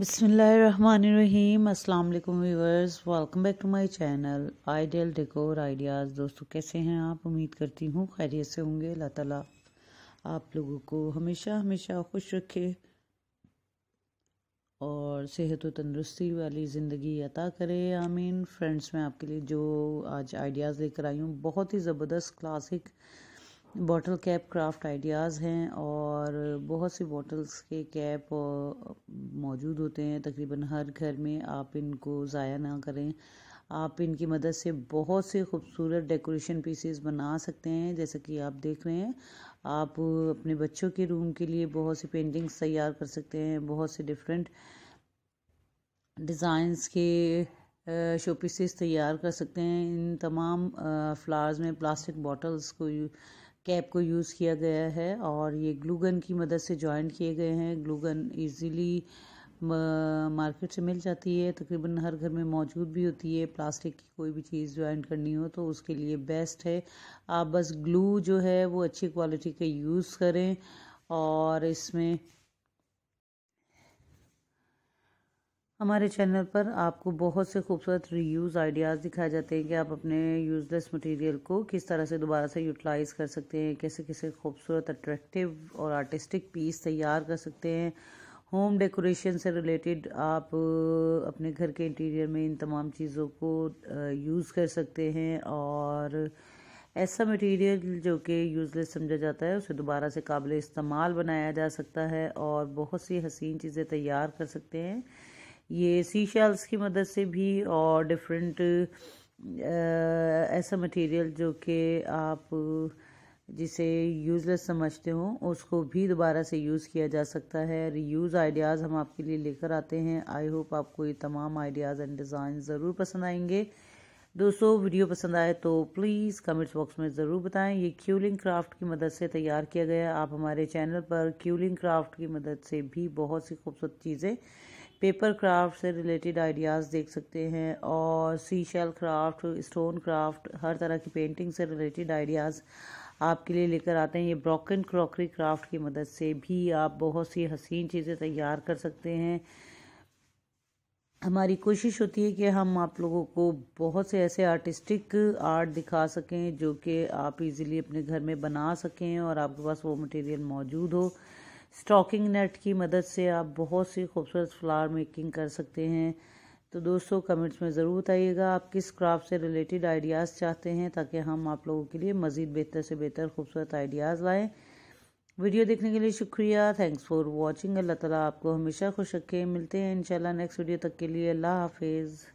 बसमीम अस्सलाम viewers welcome back to my channel ideal decor ideas दोस्तों कैसे हैं आप उम्मीद करती हूँ खैरियत से होंगे अल्लाह ताला आप लोगों को हमेशा हमेशा खुश रखे और सेहत व तंदरुस्ती वाली ज़िंदगी अता करे आमीन फ्रेंड्स मैं आपके लिए जो आज आइडियाज़ लेकर आई हूँ बहुत ही ज़बरदस्त classic bottle cap craft ideas हैं और बहुत सी बॉटल्स के कैप मौजूद होते हैं तकरीबन हर घर में आप इनको ज़ाया ना करें आप इनकी मदद से बहुत से खूबसूरत डेकोरेशन पीसेस बना सकते हैं जैसा कि आप देख रहे हैं आप अपने बच्चों के रूम के लिए बहुत सी पेंटिंग्स तैयार कर सकते हैं बहुत से डिफरेंट डिज़ाइंस के शो पीसेस तैयार कर सकते हैं इन तमाम फ्लावर्स में प्लास्टिक बॉटल्स को कैप को यूज़ किया गया है और ये ग्लूगन की मदद से जॉइंट किए गए हैं ग्लूगन इजीली मार्केट से मिल जाती है तकरीबन हर घर में मौजूद भी होती है प्लास्टिक की कोई भी चीज़ ज्वाइंट करनी हो तो उसके लिए बेस्ट है आप बस ग्लू जो है वो अच्छी क्वालिटी का यूज़ करें और इसमें हमारे चैनल पर आपको बहुत से खूबसूरत रीयूज़ आइडियाज़ दिखाए जाते हैं कि आप अपने यूज़लेस मटेरियल को किस तरह से दोबारा से यूटिलाइज़ कर सकते हैं कैसे कैसे खूबसूरत अट्रैक्टिव और आर्टिस्टिक पीस तैयार कर सकते हैं होम डेकोरेशन से रिलेटेड आप अपने घर के इंटीरियर में इन तमाम चीज़ों को यूज़ कर सकते हैं और ऐसा मटेरियल जो कि यूज़लेस समझा जाता है उसे दोबारा से काबिल इस्तेमाल बनाया जा सकता है और बहुत सी हसीन चीज़ें तैयार कर सकते हैं ये सी शेल्स की मदद से भी और डिफरेंट ऐसा मटेरियल जो कि आप जिसे यूज़लेस समझते हो उसको भी दोबारा से यूज़ किया जा सकता है रीयूज़ आइडियाज़ हम आपके लिए लेकर आते हैं आई होप आपको ये तमाम आइडियाज़ एंड डिज़ाइन ज़रूर पसंद आएंगे दोस्तों वीडियो पसंद आए तो प्लीज़ कमेंट्स बॉक्स में ज़रूर बताएं ये क्यूलिंग क्राफ्ट की मदद से तैयार किया गया आप हमारे चैनल पर क्यूलिंग क्राफ्ट की मदद से भी बहुत सी खूबसूरत चीज़ें पेपर क्राफ्ट से रिलेटेड आइडियाज़ देख सकते हैं और sea shell craft stone craft हर तरह की पेंटिंग से रिलेटेड आइडियाज़ आपके लिए लेकर आते हैं ये ब्रोकन क्रॉकरी क्राफ्ट की मदद से भी आप बहुत सी हसीन चीज़ें तैयार कर सकते हैं हमारी कोशिश होती है कि हम आप लोगों को बहुत से ऐसे आर्टिस्टिक आर्ट दिखा सकें जो कि आप इजीली अपने घर में बना सकें और आपके पास वो मटेरियल मौजूद हो स्टॉकिंग नेट की मदद से आप बहुत सी खूबसूरत फ्लावर मेकिंग कर सकते हैं तो दोस्तों कमेंट्स में ज़रूर बताइएगा आप किस क्राफ्ट से रिलेटेड आइडियाज़ चाहते हैं ताकि हम आप लोगों के लिए मज़ीद बेहतर से बेहतर खूबसूरत आइडियाज़ लाएँ वीडियो देखने के लिए शुक्रिया थैंक्स फॉर वॉचिंग अल्लाह ताला आपको हमेशा खुश रखे मिलते हैं इंशाल्लाह नेक्स्ट वीडियो तक के लिए अल्लाह हाफिज़